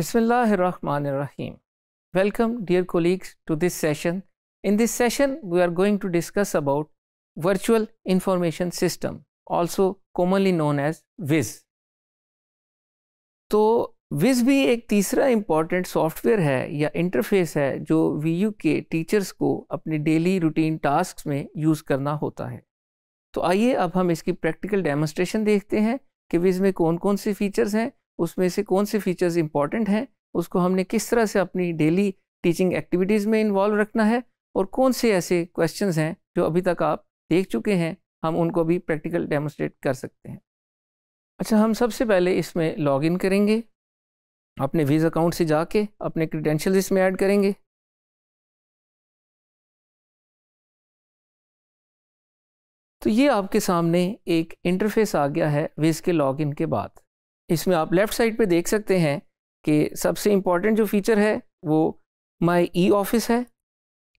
Bismillahirrahmanirrahim. Welcome dear colleagues to this session. In this session we are going to discuss about virtual information system also commonly known as VIS. तो VIS भी एक तीसरा important software है या interface है जो we के teachers को अपने डेली रूटीन टास्क में यूज़ करना होता है तो आइए अब हम इसकी प्रैक्टिकल डेमोस्ट्रेशन देखते हैं कि विज़ में कौन कौन से फीचर्स हैं उसमें से कौन से फीचर्स इंपॉर्टेंट हैं उसको हमने किस तरह से अपनी डेली टीचिंग एक्टिविटीज़ में इन्वॉल्व रखना है और कौन से ऐसे क्वेश्चंस हैं जो अभी तक आप देख चुके हैं हम उनको भी प्रैक्टिकल डेमोस्ट्रेट कर सकते हैं अच्छा हम सबसे पहले इसमें लॉग इन करेंगे अपने वीज़ अकाउंट से जाके अपने क्रीडेंशियल इसमें ऐड करेंगे तो ये आपके सामने एक इंटरफेस आ गया है वीज़ के लॉगिन के बाद इसमें आप लेफ़्ट साइड पे देख सकते हैं कि सबसे इम्पॉर्टेंट जो फीचर है वो माई ई ऑफिस है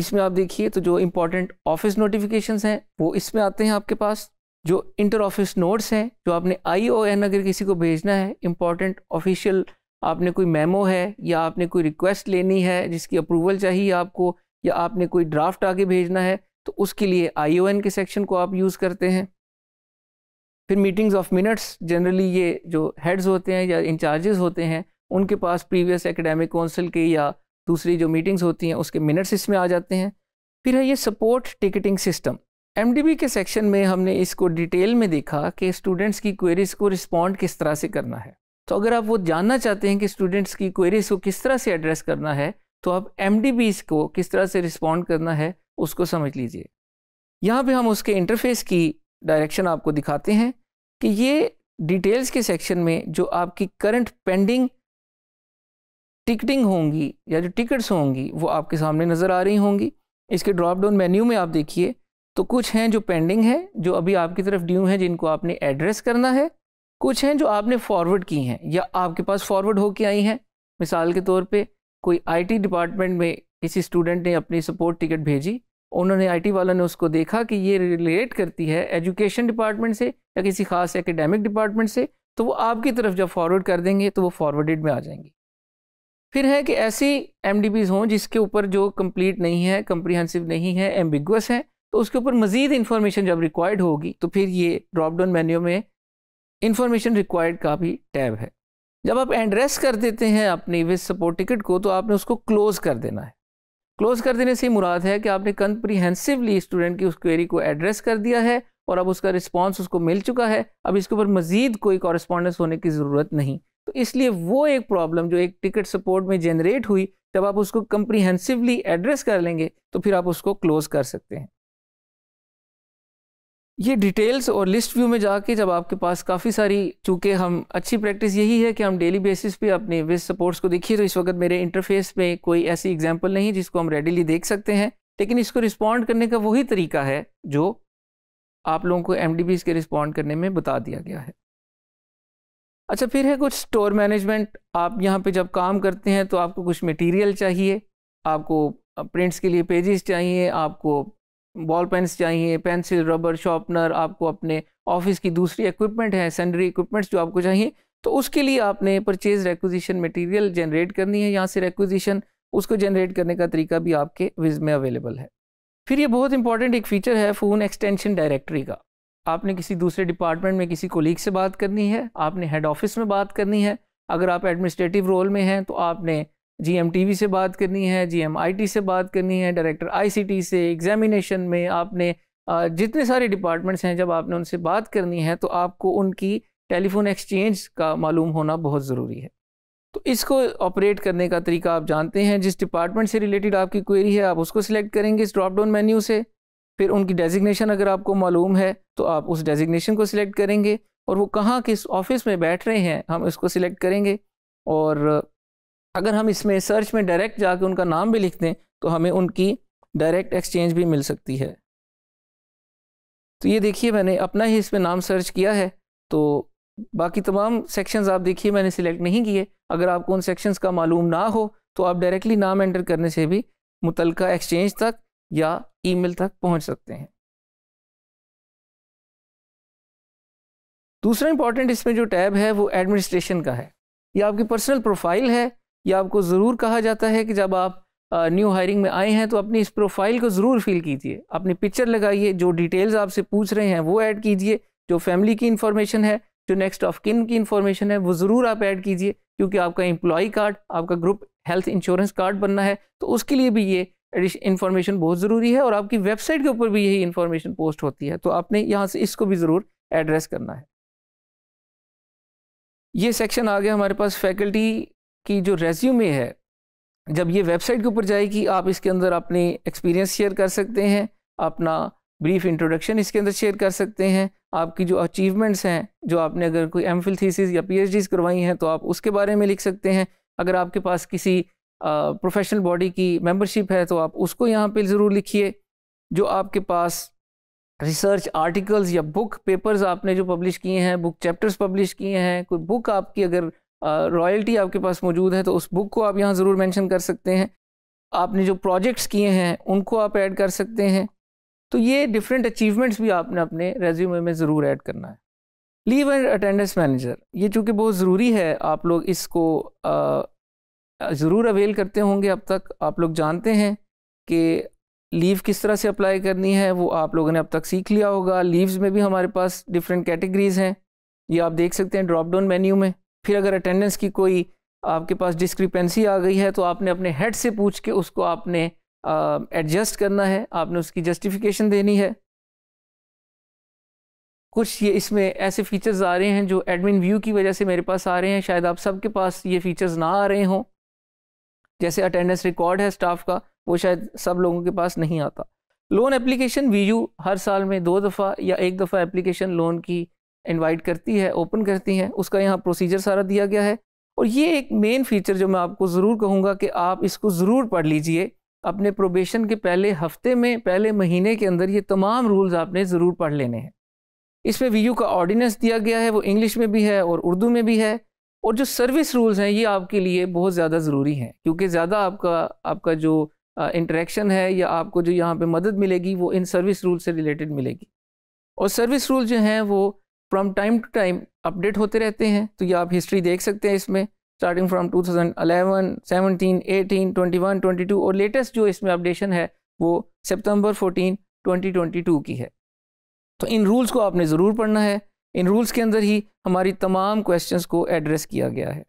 इसमें आप देखिए तो जो इम्पॉर्टेंट ऑफिस नोटिफिकेशंस हैं वो इसमें आते हैं आपके पास जो इंटर ऑफिस नोट्स हैं जो आपने आई ओ एन अगर किसी को भेजना है इम्पॉर्टेंट ऑफिशियल आपने कोई मेमो है या आपने कोई रिक्वेस्ट लेनी है जिसकी अप्रूवल चाहिए आपको या आपने कोई ड्राफ्ट आगे भेजना है तो उसके लिए आई ओ एन के सेक्शन को आप यूज़ करते हैं फिर मीटिंग्स ऑफ मिनट्स जनरली ये जो हेड्स होते हैं या इंचार्जेस होते हैं उनके पास प्रीवियस एकेडमिक काउंसिल के या दूसरी जो मीटिंग्स होती हैं उसके मिनट्स इसमें आ जाते हैं फिर है ये सपोर्ट टिकटिंग सिस्टम एम के सेक्शन में हमने इसको डिटेल में देखा कि स्टूडेंट्स की क्वेरीज़ को रिस्पॉन्ड किस तरह से करना है तो अगर आप वो जानना चाहते हैं कि स्टूडेंट्स की क्वेरीज़ को किस तरह से एड्रेस करना है तो आप एम को किस तरह से रिस्पॉन्ड करना है उसको समझ लीजिए यहाँ पे हम उसके इंटरफेस की डायरेक्शन आपको दिखाते हैं कि ये डिटेल्स के सेक्शन में जो आपकी करंट पेंडिंग टिकटिंग होंगी या जो टिकट्स होंगी वो आपके सामने नज़र आ रही होंगी इसके ड्रॉप डाउन मेन्यू में आप देखिए तो कुछ हैं जो पेंडिंग हैं जो अभी आपकी तरफ ड्यू हैं जिनको आपने एड्रेस करना है कुछ हैं जो आपने फॉरवर्ड की हैं या आपके पास फॉरवर्ड होके आई हैं मिसाल के तौर पे कोई आईटी डिपार्टमेंट में किसी स्टूडेंट ने अपनी सपोर्ट टिकट भेजी उन्होंने आईटी वालों ने उसको देखा कि ये रिलेट करती है एजुकेशन डिपार्टमेंट से या किसी खास एकेडमिक डिपार्टमेंट से तो वो आपकी तरफ जब फॉरवर्ड कर देंगे तो वो फॉरवर्डेड में आ जाएंगी फिर है कि ऐसी एम हों जिसके ऊपर जो कंप्लीट नहीं है कंप्रीहेंसिव नहीं है एम्बिगस है तो उसके ऊपर मज़ीद इन्फॉर्मेशन जब रिक्वायर्ड होगी तो फिर ये ड्रॉप डाउन मेन्यू में इंफॉर्मेशन रिक्वायर्ड का भी टैब है जब आप एंड्रेस कर देते हैं अपनी विद सपोर्ट टिकट को तो आपने उसको क्लोज़ कर देना है क्लोज कर देने से मुराद है कि आपने कंप्रीहेंसिवली स्टूडेंट की उस क्वेरी को एड्रेस कर दिया है और अब उसका रिस्पांस उसको मिल चुका है अब इसके ऊपर मजीद कोई कॉरस्पॉन्डेंस होने की ज़रूरत नहीं तो इसलिए वो एक प्रॉब्लम जो एक टिकट सपोर्ट में जनरेट हुई जब आप उसको कंप्रीहेंसिवली एड्रेस कर लेंगे तो फिर आप उसको क्लोज़ कर सकते हैं ये डिटेल्स और लिस्ट व्यू में जाके जब आपके पास काफ़ी सारी चूँकि हम अच्छी प्रैक्टिस यही है कि हम डेली बेसिस पे अपने विज सपोर्ट्स को देखिए तो इस वक्त मेरे इंटरफेस में कोई ऐसी एग्जांपल नहीं जिसको हम रेडीली देख सकते हैं लेकिन इसको रिस्पॉन्ड करने का वही तरीका है जो आप लोगों को एम के रिस्पॉन्ड करने में बता दिया गया है अच्छा फिर है कुछ स्टोर मैनेजमेंट आप यहाँ पर जब काम करते हैं तो आपको कुछ मटीरियल चाहिए आपको प्रिंट्स के लिए पेजेस चाहिए आपको बॉल पेन्स चाहिए पेंसिल रबर शॉर्पनर आपको अपने ऑफिस की दूसरी इक्विपमेंट है सेंडरी इक्विपमेंट्स जो आपको चाहिए तो उसके लिए आपने परचेज रेक्विजिशन मटेरियल जनरेट करनी है यहाँ से रेक्विजिशन उसको जनरेट करने का तरीका भी आपके विज में अवेलेबल है फिर ये बहुत इंपॉर्टेंट एक फीचर है फ़ोन एक्सटेंशन डायरेक्टरी का आपने किसी दूसरे डिपार्टमेंट में किसी कोलीग से बात करनी है आपने हेड ऑफिस में बात करनी है अगर आप एडमिनिस्ट्रेटिव रोल में हैं तो आपने जी से बात करनी है जी से बात करनी है डायरेक्टर टी से एग्जामिनेशन में आपने जितने सारे डिपार्टमेंट्स हैं जब आपने उनसे बात करनी है तो आपको उनकी टेलीफोन एक्सचेंज का मालूम होना बहुत ज़रूरी है तो इसको ऑपरेट करने का तरीका आप जानते हैं जिस डिपार्टमेंट से रिलेटेड आपकी क्वेरी है आप उसको सिलेक्ट करेंगे इस ड्रॉप डाउन मेन्यू से फिर उनकी डेजिग्नेशन अगर आपको मालूम है तो आप उस डेजिग्नेशन को सिलेक्ट करेंगे और वो कहाँ किस ऑफिस में बैठ रहे हैं हम इसको सिलेक्ट करेंगे और अगर हम इसमें सर्च में डायरेक्ट जाके उनका नाम भी लिख दें तो हमें उनकी डायरेक्ट एक्सचेंज भी मिल सकती है तो ये देखिए मैंने अपना ही इसमें नाम सर्च किया है तो बाकी तमाम सेक्शंस आप देखिए मैंने सिलेक्ट नहीं किए अगर आपको उन सेक्शंस का मालूम ना हो तो आप डायरेक्टली नाम एंटर करने से भी मुतल एक्सचेंज तक या ईमेल तक पहुंच सकते हैं दूसरा इंपॉर्टेंट इसमें जो टैब है वो एडमिनिस्ट्रेशन का है ये आपकी पर्सनल प्रोफाइल है या आपको ज़रूर कहा जाता है कि जब आप न्यू हायरिंग में आए हैं तो अपनी इस प्रोफाइल को ज़रूर फिल कीजिए अपनी पिक्चर लगाइए जो डिटेल्स आपसे पूछ रहे हैं वो ऐड कीजिए जो फैमिली की इन्फॉर्मेशन है जो नेक्स्ट ऑफ किन की इन्फॉर्मेशन है वो ज़रूर आप ऐड कीजिए क्योंकि आपका एम्प्लॉय कार्ड आपका ग्रुप हेल्थ इंश्योरेंस कार्ड बनना है तो उसके लिए भी ये इन्फॉर्मेशन बहुत ज़रूरी है और आपकी वेबसाइट के ऊपर भी यही इन्फॉर्मेशन पोस्ट होती है तो आपने यहाँ से इसको भी ज़रूर एड्रेस करना है ये सेक्शन आ गया हमारे पास फैकल्टी कि जो रेज्यूमे है जब ये वेबसाइट के ऊपर जाएगी आप इसके अंदर अपने एक्सपीरियंस शेयर कर सकते हैं अपना ब्रीफ इंट्रोडक्शन इसके अंदर शेयर कर सकते हैं आपकी जो अचीवमेंट्स हैं जो आपने अगर कोई एम फिल थीसिस या पी करवाई हैं तो आप उसके बारे में लिख सकते हैं अगर आपके पास किसी प्रोफेशनल बॉडी की मेंबरशिप है तो आप उसको यहाँ पे ज़रूर लिखिए जो आपके पास रिसर्च आर्टिकल्स या बुक पेपर्स आपने जो पब्लिश किए हैं बुक चैप्टर्स पब्लिश किए हैं कोई बुक आपकी अगर रॉयल्टी आपके पास मौजूद है तो उस बुक को आप यहाँ ज़रूर मेंशन कर सकते हैं आपने जो प्रोजेक्ट्स किए हैं उनको आप ऐड कर सकते हैं तो ये डिफरेंट अचीवमेंट्स भी आपने अपने रेज्यूमे में ज़रूर ऐड करना है लीव एंड अटेंडेंस मैनेजर ये चूँकि बहुत ज़रूरी है आप लोग इसको ज़रूर अवेल करते होंगे अब तक आप लोग जानते हैं कि लीव किस तरह से अप्लाई करनी है वो आप लोगों ने अब तक सीख लिया होगा लीव्स में भी हमारे पास डिफरेंट कैटेगरीज़ हैं ये आप देख सकते हैं ड्रॉप डाउन मेन्यू में फिर अगर अटेंडेंस की कोई आपके पास डिस्क्रिपेंसी आ गई है तो आपने अपने हेड से पूछ के उसको आपने एडजस्ट करना है आपने उसकी जस्टिफिकेशन देनी है कुछ ये इसमें ऐसे फीचर्स आ रहे हैं जो एडमिन व्यू की वजह से मेरे पास आ रहे हैं शायद आप सबके पास ये फीचर्स ना आ रहे हों जैसे अटेंडेंस रिकॉर्ड है स्टाफ का वो शायद सब लोगों के पास नहीं आता लोन एप्लीकेशन वी हर साल में दो दफ़ा या एक दफ़ा एप्लीकेशन लोन की इनवाइट करती है ओपन करती हैं उसका यहाँ प्रोसीजर सारा दिया गया है और ये एक मेन फीचर जो मैं आपको ज़रूर कहूँगा कि आप इसको ज़रूर पढ़ लीजिए अपने प्रोबेशन के पहले हफ्ते में पहले महीने के अंदर ये तमाम रूल्स आपने ज़रूर पढ़ लेने हैं इसमें वी का ऑर्डिनेंस दिया गया है वो इंग्लिश में भी है और उर्दू में भी है और जो सर्विस रूल्स हैं ये आपके लिए बहुत ज़्यादा ज़रूरी हैं क्योंकि ज़्यादा आपका आपका जो इंटरेक्शन है या आपको जो यहाँ पे मदद मिलेगी वो इन सर्विस रूल से रिलेटेड मिलेगी और सर्विस रूल जो हैं वो from time to time update होते रहते हैं तो ये आप हिस्ट्री देख सकते हैं इसमें स्टार्टिंग फ्रॉम 2011, 17, 18, 21, 22 और लेटेस्ट जो इसमें अपडेशन है वो सितंबर 14, 2022 की है तो इन रूल्स को आपने ज़रूर पढ़ना है इन रूल्स के अंदर ही हमारी तमाम क्वेश्चंस को एड्रेस किया गया है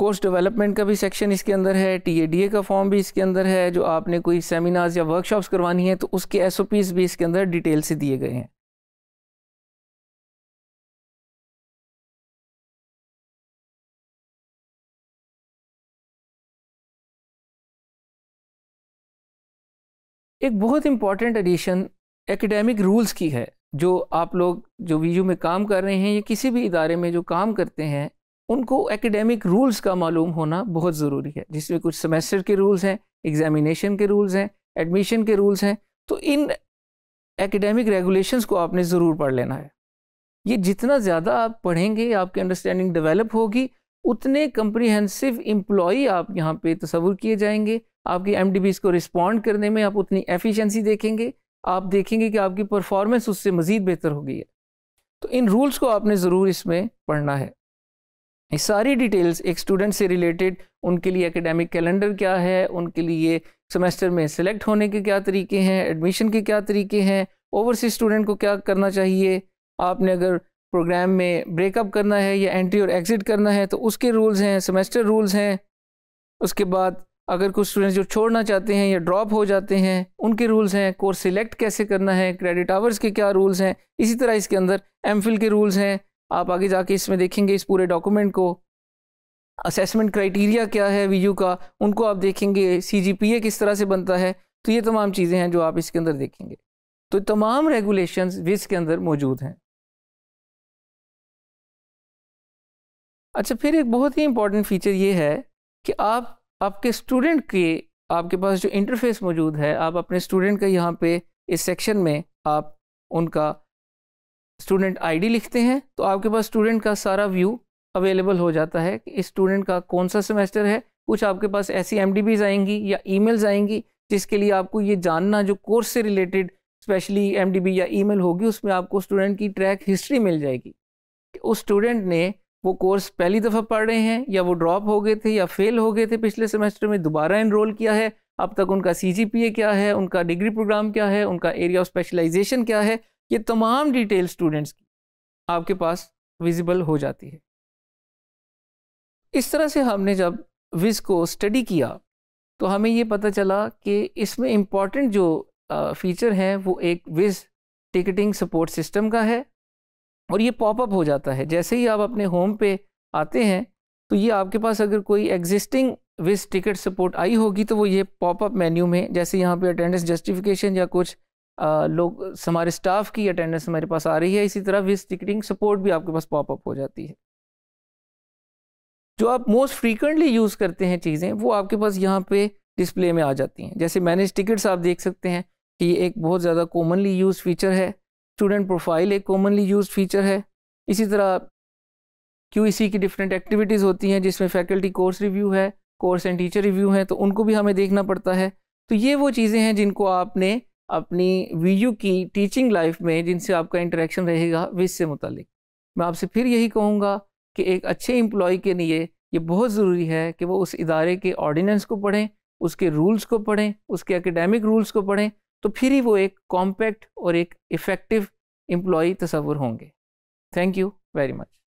कोर्स डेवलपमेंट का भी सेक्शन इसके अंदर है टीएडीए का फॉर्म भी इसके अंदर है जो आपने कोई सेमिनार्स या वर्कशॉप्स करवानी है तो उसके एसओपीस भी इसके अंदर डिटेल से दिए गए हैं एक बहुत इंपॉर्टेंट एडिशन एकेडमिक रूल्स की है जो आप लोग जो वीयू में काम कर रहे हैं या किसी भी इदारे में जो काम करते हैं उनको एकेडमिक रूल्स का मालूम होना बहुत ज़रूरी है जिसमें कुछ सेमेस्टर के रूल्स हैं एग्जामिनेशन के रूल्स हैं एडमिशन के रूल्स हैं तो इन एकेडमिक रेगुलेशंस को आपने ज़रूर पढ़ लेना है ये जितना ज़्यादा आप पढ़ेंगे आपकी अंडरस्टैंडिंग डेवलप होगी उतने कम्प्रीहेंसिव इम्प्लॉई आप यहाँ पर तस्वुर किए जाएंगे आपकी एम को रिस्पॉन्ड करने में आप उतनी एफिशेंसी देखेंगे आप देखेंगे कि आपकी परफॉर्मेंस उससे मज़ीद बेहतर हो गई है तो इन रूल्स को आपने ज़रूर इसमें पढ़ना है ये सारी डिटेल्स एक स्टूडेंट से रिलेटेड उनके लिए एकेडमिक कैलेंडर क्या है उनके लिए सेमेस्टर में सिलेक्ट होने के क्या तरीके हैं एडमिशन के क्या तरीके हैं ओवरसीज स्टूडेंट को क्या करना चाहिए आपने अगर प्रोग्राम में ब्रेकअप करना है या एंट्री और एग्ज़िट करना है तो उसके रूल्स हैं सेमेस्टर रूल्स हैं उसके बाद अगर कुछ स्टूडेंट्स जो छोड़ना चाहते हैं या ड्रॉप हो जाते हैं उनके रूल्स हैं कोर्स सिलेक्ट कैसे करना है क्रेडिट आवर्स के क्या रूल्स हैं इसी तरह इसके अंदर एम के रूल्स हैं आप आगे जाके इसमें देखेंगे इस पूरे डॉक्यूमेंट को असेसमेंट क्राइटेरिया क्या है वी का उनको आप देखेंगे सी किस तरह से बनता है तो ये तमाम चीज़ें हैं जो आप इसके अंदर देखेंगे तो तमाम रेगुलेशंस विज के अंदर मौजूद हैं अच्छा फिर एक बहुत ही इंपॉर्टेंट फीचर ये है कि आप आपके स्टूडेंट के आपके पास जो इंटरफेस मौजूद है आप अपने स्टूडेंट का यहाँ पे इस सेक्शन में आप उनका स्टूडेंट आईडी लिखते हैं तो आपके पास स्टूडेंट का सारा व्यू अवेलेबल हो जाता है कि इस स्टूडेंट का कौन सा सेमेस्टर है कुछ आपके पास ऐसी एम आएंगी या ई आएंगी जिसके लिए आपको ये जानना जो कोर्स से रिलेटेड स्पेशली एम या ई होगी उसमें आपको स्टूडेंट की ट्रैक हिस्ट्री मिल जाएगी कि उस स्टूडेंट ने वो कोर्स पहली दफ़ा पढ़ रहे हैं या वो ड्रॉप हो गए थे या फेल हो गए थे पिछले सेमेस्टर में दोबारा इनरोल किया है अब तक उनका सी क्या है उनका डिग्री प्रोग्राम क्या है उनका एरिया ऑफ स्पेशलाइजेशन क्या है ये तमाम डिटेल स्टूडेंट्स की आपके पास विजिबल हो जाती है इस तरह से हमने जब विज को स्टडी किया तो हमें ये पता चला कि इसमें इम्पॉर्टेंट जो फीचर हैं वो एक विज टिकटिंग सपोर्ट सिस्टम का है और ये पॉपअप हो जाता है जैसे ही आप अपने होम पे आते हैं तो ये आपके पास अगर कोई एग्जिस्टिंग विज टिकट सपोर्ट आई होगी तो वो ये पॉपअप मेन्यू में जैसे यहाँ पे अटेंडेंस जस्टिफिकेशन या कुछ लोग हमारे स्टाफ की अटेंडेंस हमारे पास आ रही है इसी तरह विज टिकटिंग सपोर्ट भी आपके पास पॉपअप हो जाती है जो आप मोस्ट फ्रीक्वेंटली यूज़ करते हैं चीज़ें वो आपके पास यहाँ पे डिस्प्ले में आ जाती हैं जैसे मैनेज टिकट्स आप देख सकते हैं कि ये एक बहुत ज़्यादा कॉमनली यूज फीचर है स्टूडेंट प्रोफाइल एक कॉमनली यूज फीचर है इसी तरह क्यू e की डिफरेंट एक्टिविटीज़ होती हैं जिसमें फैकल्टी कोर्स रिव्यू है कोर्स एंड टीचर रिव्यू है तो उनको भी हमें देखना पड़ता है तो ये वो चीज़ें हैं जिनको आपने अपनी वी की टीचिंग लाइफ में जिनसे आपका इंटरेक्शन रहेगा विस से मुतलिक मैं आपसे फिर यही कहूँगा कि एक अच्छे एम्प्लॉय के लिए ये बहुत ज़रूरी है कि वो उस इदारे के ऑर्डिनेंस को पढ़ें उसके रूल्स को पढ़ें उसके एकेडमिक रूल्स को पढ़ें तो फिर ही वो एक कॉम्पैक्ट और एक इफ़ेक्टिव एम्प्लॉय तस्वुर होंगे थैंक यू वेरी मच